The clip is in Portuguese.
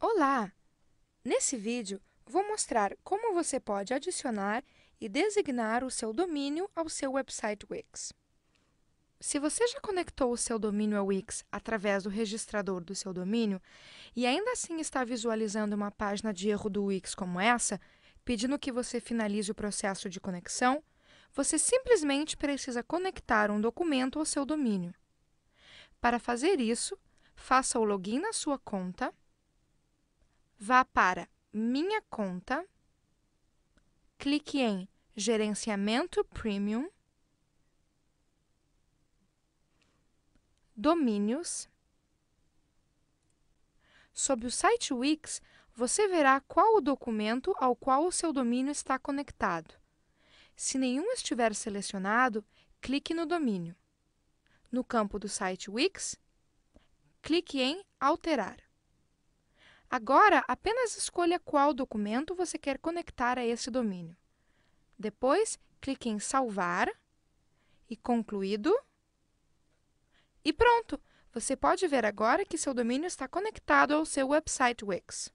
Olá! Nesse vídeo, vou mostrar como você pode adicionar e designar o seu domínio ao seu website Wix. Se você já conectou o seu domínio ao Wix através do registrador do seu domínio e ainda assim está visualizando uma página de erro do Wix como essa, pedindo que você finalize o processo de conexão, você simplesmente precisa conectar um documento ao seu domínio. Para fazer isso, faça o login na sua conta vá para Minha Conta, clique em Gerenciamento Premium, Domínios. Sob o site Wix, você verá qual o documento ao qual o seu domínio está conectado. Se nenhum estiver selecionado, clique no domínio. No campo do site Wix, clique em Alterar. Agora, apenas escolha qual documento você quer conectar a esse domínio. Depois, clique em Salvar e Concluído. E pronto! Você pode ver agora que seu domínio está conectado ao seu website Wix.